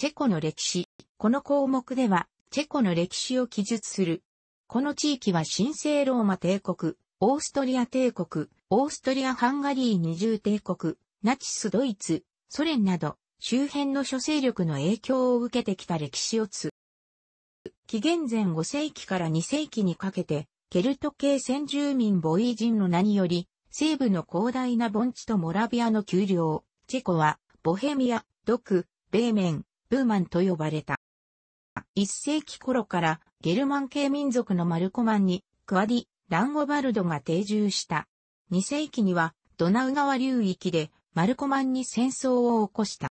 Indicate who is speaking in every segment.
Speaker 1: チェコの歴史。この項目では、チェコの歴史を記述する。この地域は神聖ローマ帝国、オーストリア帝国、オーストリア・ハンガリー二重帝国、ナチス・ドイツ、ソ連など、周辺の諸勢力の影響を受けてきた歴史をつ。紀元前5世紀から2世紀にかけて、ケルト系先住民ボイ人の名により、西部の広大な盆地とモラビアの丘陵、チェコは、ボヘミア、ドク、ベーメン、ブーマンと呼ばれた。1世紀頃からゲルマン系民族のマルコマンにクワディ・ランゴバルドが定住した。2世紀にはドナウ川流域でマルコマンに戦争を起こした。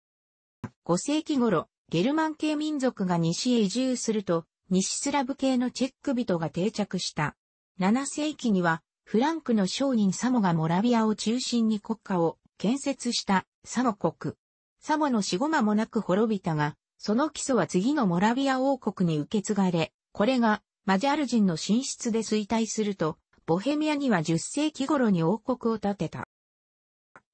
Speaker 1: 5世紀頃、ゲルマン系民族が西へ移住すると、西スラブ系のチェック人が定着した。7世紀には、フランクの商人サモがモラビアを中心に国家を建設したサモ国。サモの死後間もなく滅びたが、その基礎は次のモラビア王国に受け継がれ、これがマジャール人の進出で衰退すると、ボヘミアには10世紀頃に王国を建てた。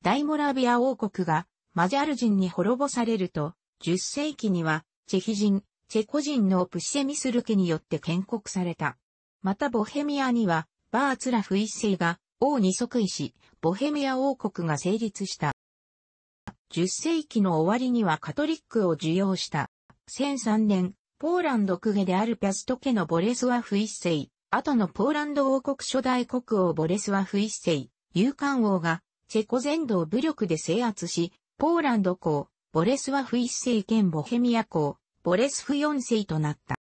Speaker 1: 大モラビア王国がマジャール人に滅ぼされると、10世紀にはチェヒ人、チェコ人のプシェミスル家によって建国された。またボヘミアにはバーツラフ一世が王に即位し、ボヘミア王国が成立した。10世紀の終わりにはカトリックを受容した。1003年、ポーランド公家であるピャスト家のボレスワフ一世、後のポーランド王国初代国王ボレスワフ一世、勇敢王が、チェコ全土を武力で制圧し、ポーランド公、ボレスワフ一世兼ボヘミア公、ボレスフ四世となった。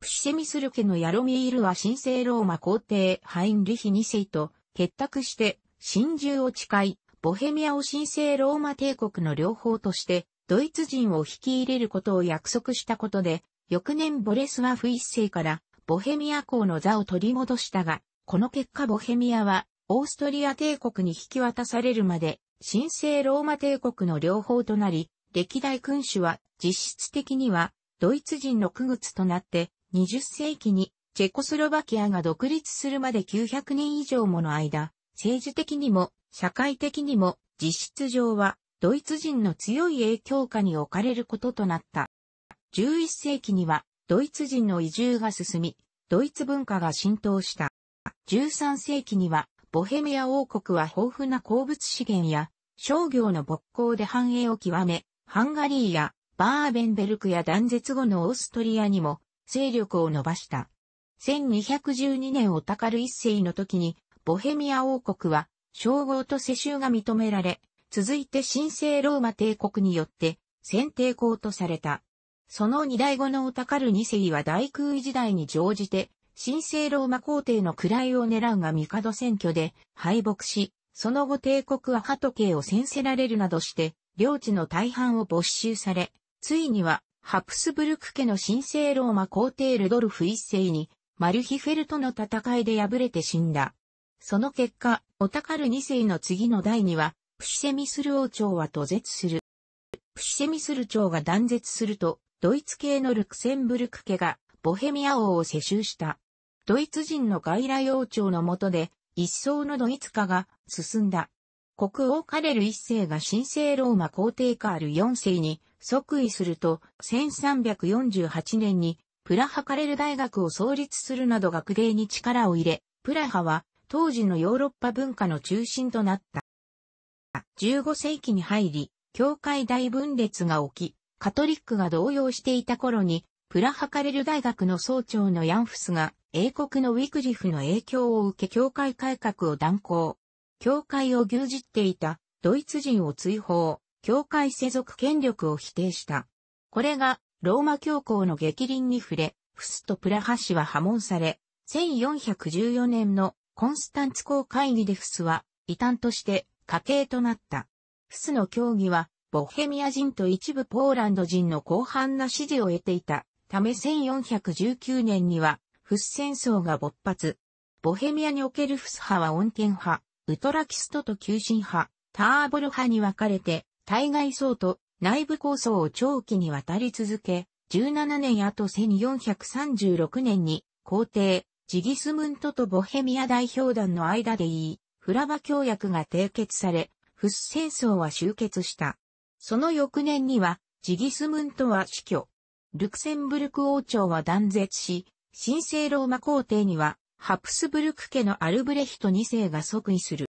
Speaker 1: プシェミスル家のヤロミールは神聖ローマ皇帝ハインリヒ二世と結託して、真珠を誓い、ボヘミアを神聖ローマ帝国の両方として、ドイツ人を引き入れることを約束したことで、翌年ボレスワフ一世からボヘミア公の座を取り戻したが、この結果ボヘミアはオーストリア帝国に引き渡されるまで、神聖ローマ帝国の両方となり、歴代君主は実質的にはドイツ人の区靴となって、20世紀にチェコスロバキアが独立するまで900年以上もの間、政治的にも、社会的にも、実質上は、ドイツ人の強い影響下に置かれることとなった。11世紀には、ドイツ人の移住が進み、ドイツ文化が浸透した。13世紀には、ボヘミア王国は豊富な鉱物資源や、商業の勃興で繁栄を極め、ハンガリーや、バーベンベルクや断絶後のオーストリアにも、勢力を伸ばした。1212年オタカル一世の時に、ボヘミア王国は、称号と世襲が認められ、続いて神聖ローマ帝国によって、先帝公とされた。その二代後のオタカル二世は大空位時代に乗じて、神聖ローマ皇帝の位を狙うが帝選挙で敗北し、その後帝国はハト系を先せられるなどして、領地の大半を没収され、ついには、ハプスブルク家の神聖ローマ皇帝ルドルフ一世に、マルヒフェルとの戦いで敗れて死んだ。その結果、オタカル2世の次の代には、プシセミスル王朝は途絶する。プシセミスル朝が断絶すると、ドイツ系のルクセンブルク家が、ボヘミア王を世襲した。ドイツ人の外来王朝の下で、一層のドイツ化が進んだ。国王カレル一世が神聖ローマ皇帝カール4世に即位すると、1348年にプラハカレル大学を創立するなど学芸に力を入れ、プラハは当時のヨーロッパ文化の中心となった。15世紀に入り、教会大分裂が起き、カトリックが動揺していた頃に、プラハカレル大学の総長のヤンフスが、英国のウィクリフの影響を受け教会改革を断行。教会を牛耳っていたドイツ人を追放、教会世俗権力を否定した。これがローマ教皇の激凛に触れ、フスとプラハ氏は破門され、1414年のコンスタンツ公会議でフスは、異端として、家系となった。フスの協議は、ボヘミア人と一部ポーランド人の広範な支持を得ていたため1419年には、フス戦争が勃発。ボヘミアにおけるフス派は穏健派、ウトラキストと急進派、ターボル派に分かれて、対外層と内部抗争を長期にわたり続け、17年後1436年に皇帝ジギスムントとボヘミア代表団の間でいい、フラバ協約が締結され、フス戦争は終結した。その翌年には、ジギスムントは死去。ルクセンブルク王朝は断絶し、神聖ローマ皇帝には、ハプスブルク家のアルブレヒト2世が即位する。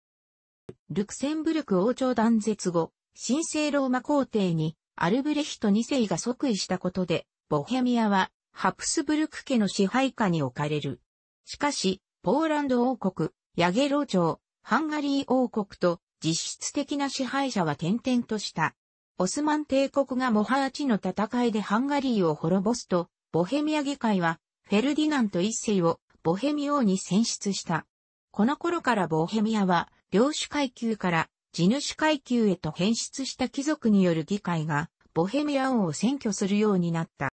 Speaker 1: ルクセンブルク王朝断絶後、神聖ローマ皇帝にアルブレヒト2世が即位したことで、ボヘミアはハプスブルク家の支配下に置かれる。しかし、ポーランド王国、ヤゲロ朝、ハンガリー王国と実質的な支配者は転々とした。オスマン帝国がモハーチの戦いでハンガリーを滅ぼすと、ボヘミア議会はフェルディナント一世をボヘミ王に選出した。この頃からボヘミアは領主階級から地主階級へと変質した貴族による議会がボヘミア王を選挙するようになった。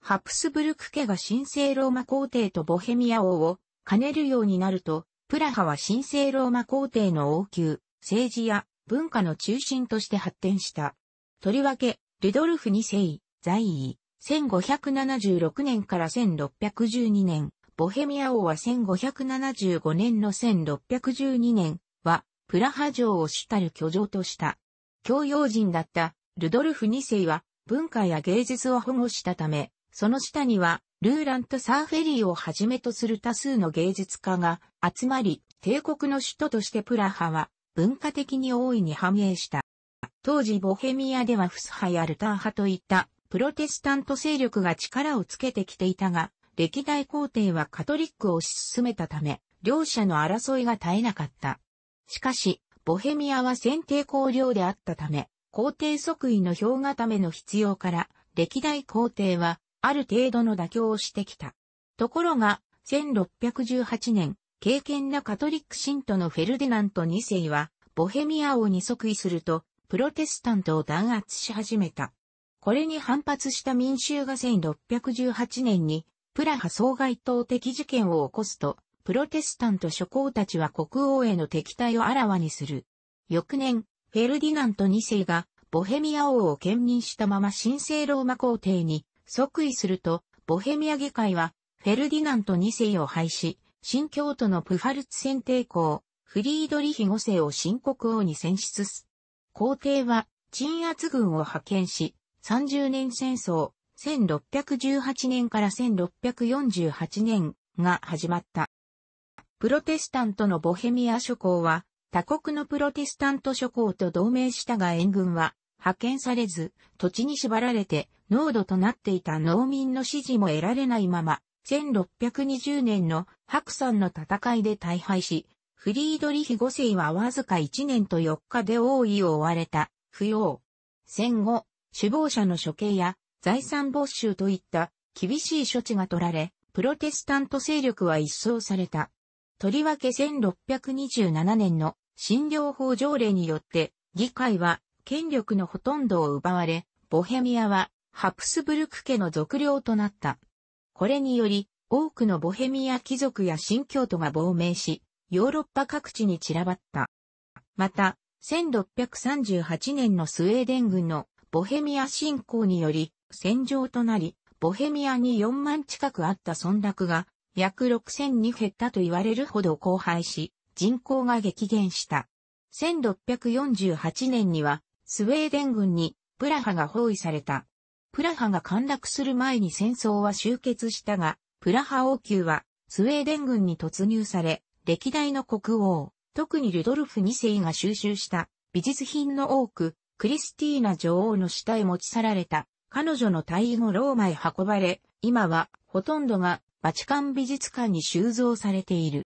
Speaker 1: ハプスブルク家が神聖ローマ皇帝とボヘミア王を兼ねるようになると、プラハは神聖ローマ皇帝の王宮、政治や文化の中心として発展した。とりわけ、ルドルフ2世、在位、1576年から1612年、ボヘミア王は1575年の1612年は、プラハ城を主たる居城とした。教養人だったルドルフ2世は文化や芸術を保護したため、その下には、ルーランとサーフェリーをはじめとする多数の芸術家が集まり、帝国の首都としてプラハは文化的に大いに繁栄した。当時ボヘミアではフス派やルター派といったプロテスタント勢力が力をつけてきていたが、歴代皇帝はカトリックを推し進めたため、両者の争いが絶えなかった。しかし、ボヘミアは先定公領であったため、皇帝即位の票ための必要から、歴代皇帝はある程度の妥協をしてきた。ところが、1618年、敬虔なカトリック信徒のフェルディナント2世は、ボヘミア王に即位すると、プロテスタントを弾圧し始めた。これに反発した民衆が1618年に、プラハ総外党的事件を起こすと、プロテスタント諸侯たちは国王への敵対をあらわにする。翌年、フェルディナント2世がボヘミア王を兼任したまま神聖ローマ皇帝に即位すると、ボヘミア議会は、フェルディナント2世を廃止、新教徒のプファルツ選帝公、フリードリヒ5世を新国王に選出す。皇帝は、鎮圧軍を派遣し、30年戦争、1618年から1648年が始まった。プロテスタントのボヘミア諸侯は、他国のプロテスタント諸侯と同盟したが援軍は、派遣されず、土地に縛られて、濃度となっていた農民の支持も得られないまま、1620年の白山の戦いで大敗し、フリードリヒ5世はわずか1年と4日で王位を追われた、不要。戦後、首謀者の処刑や財産没収といった厳しい処置が取られ、プロテスタント勢力は一掃された。とりわけ1627年の診療法条例によって、議会は権力のほとんどを奪われ、ボヘミアはハプスブルク家の属領となった。これにより、多くのボヘミア貴族や新教徒が亡命し、ヨーロッパ各地に散らばった。また、1638年のスウェーデン軍のボヘミア侵攻により戦場となり、ボヘミアに4万近くあった村落が約6000に減ったと言われるほど荒廃し、人口が激減した。1648年にはスウェーデン軍にプラハが包囲された。プラハが陥落する前に戦争は終結したが、プラハ王宮はスウェーデン軍に突入され、歴代の国王、特にルドルフ2世が収集した美術品の多く、クリスティーナ女王の下へ持ち去られた。彼女の退位後ローマへ運ばれ、今はほとんどがバチカン美術館に収蔵されている。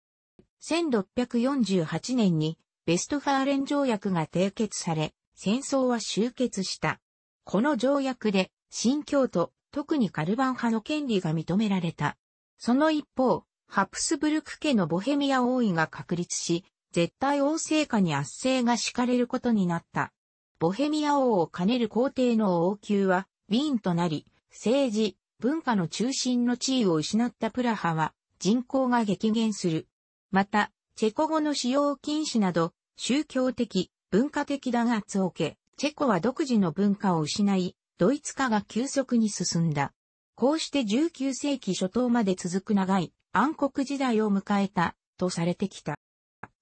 Speaker 1: 1648年にベストファーレン条約が締結され、戦争は終結した。この条約で、新教徒、特にカルバン派の権利が認められた。その一方、ハプスブルク家のボヘミア王位が確立し、絶対王政下に圧政が敷かれることになった。ボヘミア王を兼ねる皇帝の王宮は、ウィーンとなり、政治、文化の中心の地位を失ったプラハは、人口が激減する。また、チェコ語の使用禁止など、宗教的、文化的弾圧を受け、チェコは独自の文化を失い、ドイツ化が急速に進んだ。こうして19世紀初頭まで続く長い暗黒時代を迎えたとされてきた。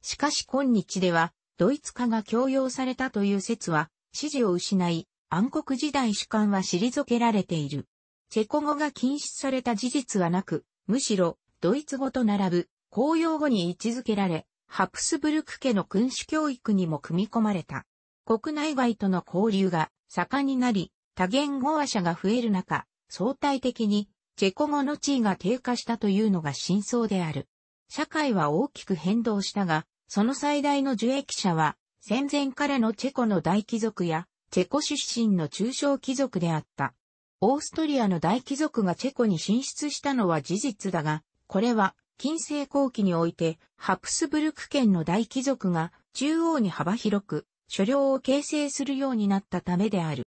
Speaker 1: しかし今日ではドイツ化が強要されたという説は支持を失い暗黒時代主観は退けられている。チェコ語が禁止された事実はなく、むしろドイツ語と並ぶ公用語に位置づけられ、ハプスブルク家の君主教育にも組み込まれた。国内外との交流が盛んになり、多言語話者が増える中、相対的にチェコ語の地位が低下したというのが真相である。社会は大きく変動したが、その最大の受益者は、戦前からのチェコの大貴族や、チェコ出身の中小貴族であった。オーストリアの大貴族がチェコに進出したのは事実だが、これは近世後期において、ハプスブルク県の大貴族が中央に幅広く、所領を形成するようになったためである。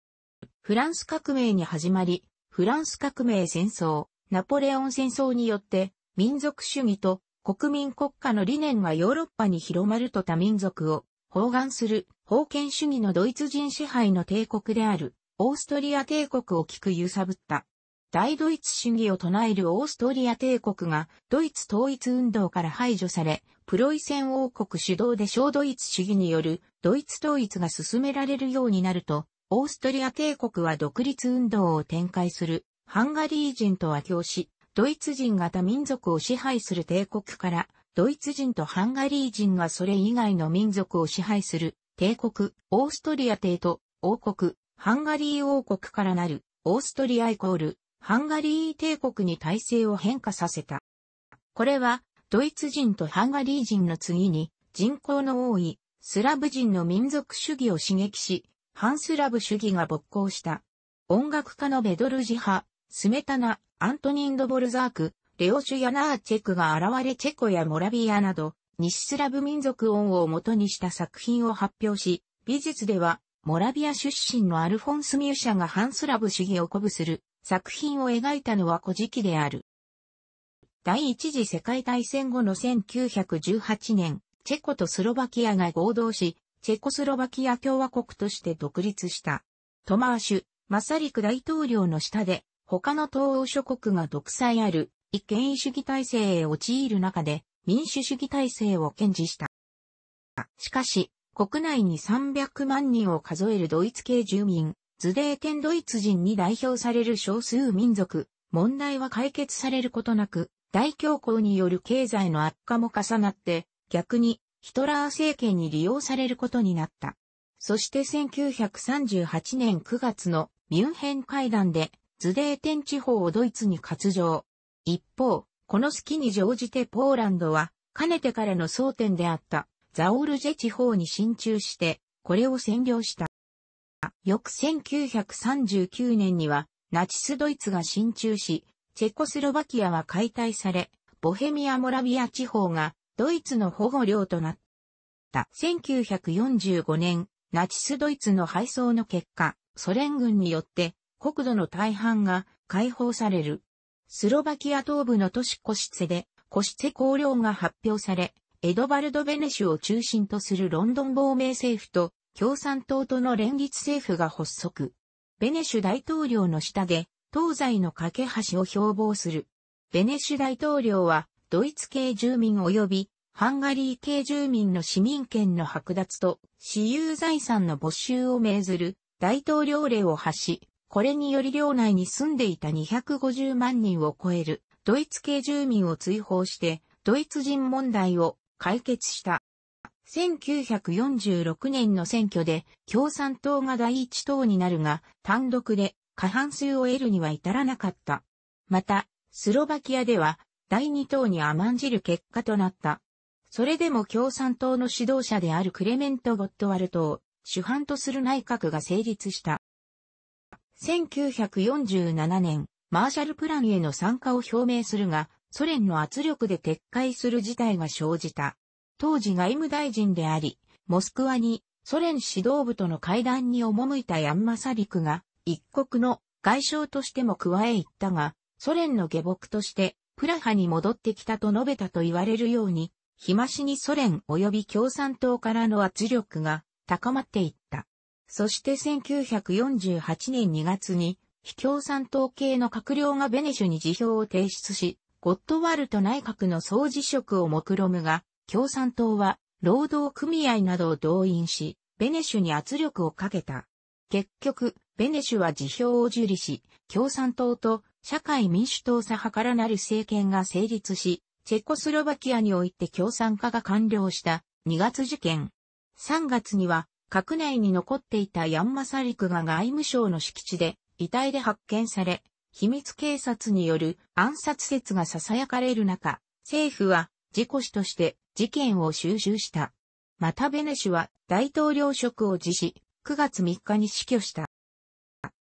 Speaker 1: フランス革命に始まり、フランス革命戦争、ナポレオン戦争によって、民族主義と国民国家の理念がヨーロッパに広まると多民族を包含する封建主義のドイツ人支配の帝国であるオーストリア帝国を聞く揺さぶった。大ドイツ主義を唱えるオーストリア帝国がドイツ統一運動から排除され、プロイセン王国主導で小ドイツ主義によるドイツ統一が進められるようになると、オーストリア帝国は独立運動を展開するハンガリー人と和教し、ドイツ人型民族を支配する帝国から、ドイツ人とハンガリー人がそれ以外の民族を支配する帝国、オーストリア帝と王国、ハンガリー王国からなるオーストリアイコールハンガリー帝国に体制を変化させた。これは、ドイツ人とハンガリー人の次に、人口の多い、スラブ人の民族主義を刺激し、ハンスラブ主義が勃興した。音楽家のベドルジハ、スメタナ、アントニンド・ボルザーク、レオシュ・ヤナーチェクが現れチェコやモラビアなど、西スラブ民族音を元にした作品を発表し、美術では、モラビア出身のアルフォンス・ミューシャがハンスラブ主義を鼓舞する作品を描いたのは古事記である。第一次世界大戦後の1918年、チェコとスロバキアが合同し、チェコスロバキア共和国として独立した。トマーシュ、マサリク大統領の下で、他の東欧諸国が独裁ある、一権威主義体制へ陥る中で、民主主義体制を堅持した。しかし、国内に300万人を数えるドイツ系住民、ズデーテンドイツ人に代表される少数民族、問題は解決されることなく、大恐慌による経済の悪化も重なって、逆にヒトラー政権に利用されることになった。そして1938年9月のミュンヘン会談でズデーテン地方をドイツに割譲。一方、この隙に乗じてポーランドは、かねてからの争点であったザオルジェ地方に進駐して、これを占領した。翌1939年には、ナチスドイツが進駐し、チェコスロバキアは解体され、ボヘミア・モラビア地方がドイツの保護領となった。1945年、ナチスドイツの敗走の結果、ソ連軍によって国土の大半が解放される。スロバキア東部の都市コシツェで、コシツェ公領が発表され、エドバルド・ベネシュを中心とするロンドン亡命政府と共産党との連立政府が発足。ベネシュ大統領の下で、東西の架け橋を標榜する。ベネシュ大統領は、ドイツ系住民及び、ハンガリー系住民の市民権の剥奪と、私有財産の没収を命ずる、大統領令を発し、これにより領内に住んでいた250万人を超える、ドイツ系住民を追放して、ドイツ人問題を解決した。1946年の選挙で共産党が第一党になるが、単独で過半数を得るには至らなかった。また、スロバキアでは第二党に甘んじる結果となった。それでも共産党の指導者であるクレメント・ゴットワルトを主犯とする内閣が成立した。1947年、マーシャルプランへの参加を表明するが、ソ連の圧力で撤回する事態が生じた。当時外務大臣であり、モスクワにソ連指導部との会談に赴いたヤンマサリクが、一国の外相としても加え行ったが、ソ連の下僕としてプラハに戻ってきたと述べたと言われるように、日増しにソ連及び共産党からの圧力が高まっていった。そして1948年2月に、非共産党系の閣僚がベネシュに辞表を提出し、ゴッドワルト内閣の総辞職を目論むが、共産党は労働組合などを動員し、ベネシュに圧力をかけた。結局、ベネシュは辞表を受理し、共産党と社会民主党左派からなる政権が成立し、チェコスロバキアにおいて共産化が完了した2月事件。3月には、閣内に残っていたヤンマサリクが外務省の敷地で遺体で発見され、秘密警察による暗殺説が囁かれる中、政府は事故死として事件を収集した。またベネシュは大統領職を辞し、9月3日に死去した。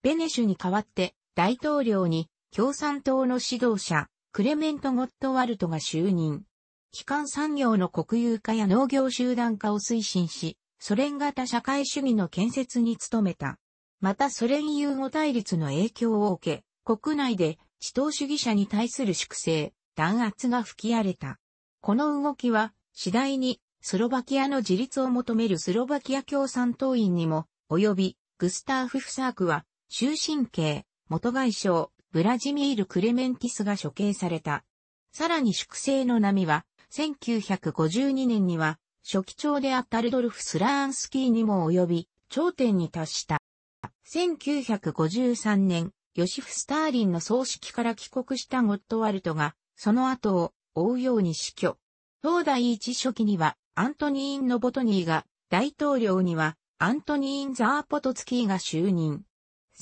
Speaker 1: ベネシュに代わって大統領に共産党の指導者、クレメント・ゴットワルトが就任。基幹産業の国有化や農業集団化を推進し、ソ連型社会主義の建設に努めた。またソ連融合対立の影響を受け、国内で地頭主義者に対する粛清、弾圧が吹き荒れた。この動きは次第にスロバキアの自立を求めるスロバキア共産党員にも、及びグスターフ・フサークは、終身刑、元外相、ブラジミール・クレメンティスが処刑された。さらに粛清の波は、1952年には、初期長であったルドルフ・スラーンスキーにも及び、頂点に達した。1953年、ヨシフ・スターリンの葬式から帰国したゴットワルトが、その後を追うように死去。東大一初期にはアントニーン・ノボトニーが、大統領にはアントニーン・ザーポトツキーが就任。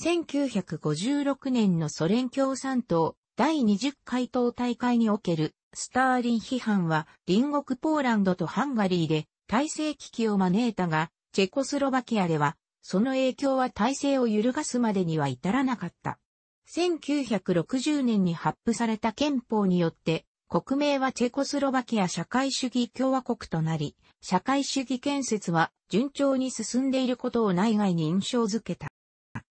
Speaker 1: 1956年のソ連共産党第20回党大会におけるスターリン批判は隣国ポーランドとハンガリーで体制危機を招いたが、チェコスロバキアではその影響は体制を揺るがすまでには至らなかった。1960年に発布された憲法によって国名はチェコスロバキア社会主義共和国となり、社会主義建設は順調に進んでいることを内外に印象づけた。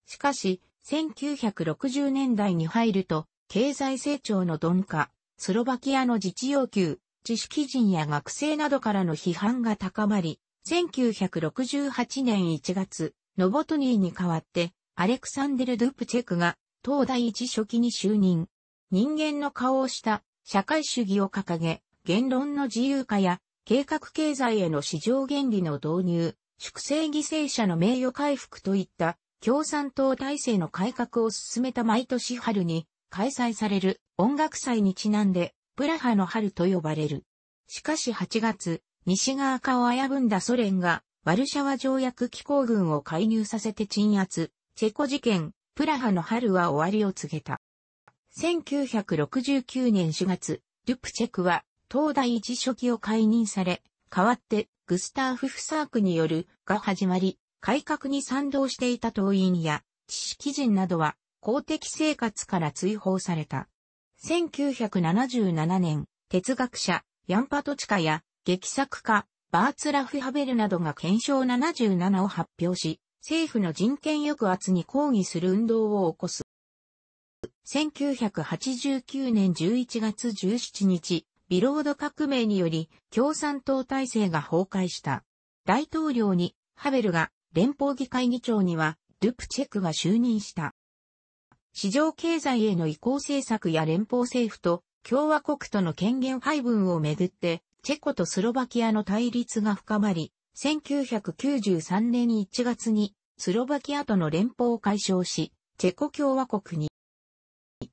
Speaker 1: しかし、1960年代に入ると、経済成長の鈍化、スロバキアの自治要求、知識人や学生などからの批判が高まり、1968年1月、ノボトニーに代わって、アレクサンデル・ドゥプチェクが、東大一初期に就任。人間の顔をした社会主義を掲げ、言論の自由化や計画経済への市場原理の導入、粛清犠牲者の名誉回復といった共産党体制の改革を進めた毎年春に開催される音楽祭にちなんでプラハの春と呼ばれる。しかし8月、西側化を危ぶんだソ連がワルシャワ条約機構軍を介入させて鎮圧、チェコ事件、プラハの春は終わりを告げた。1969年4月、ルプチェクは東大一書記を解任され、代わってグスターフ・フサークによるが始まり、改革に賛同していた党員や知識人などは公的生活から追放された。1977年、哲学者、ヤンパトチカや劇作家、バーツラフ・ハベルなどが憲章77を発表し、政府の人権抑圧に抗議する運動を起こす。1989年11月17日、ビロード革命により共産党体制が崩壊した。大統領にハベルが、連邦議会議長にはルプチェクが就任した。市場経済への移行政策や連邦政府と共和国との権限配分をめぐって、チェコとスロバキアの対立が深まり、1993年1月にスロバキアとの連邦を解消し、チェコ共和国に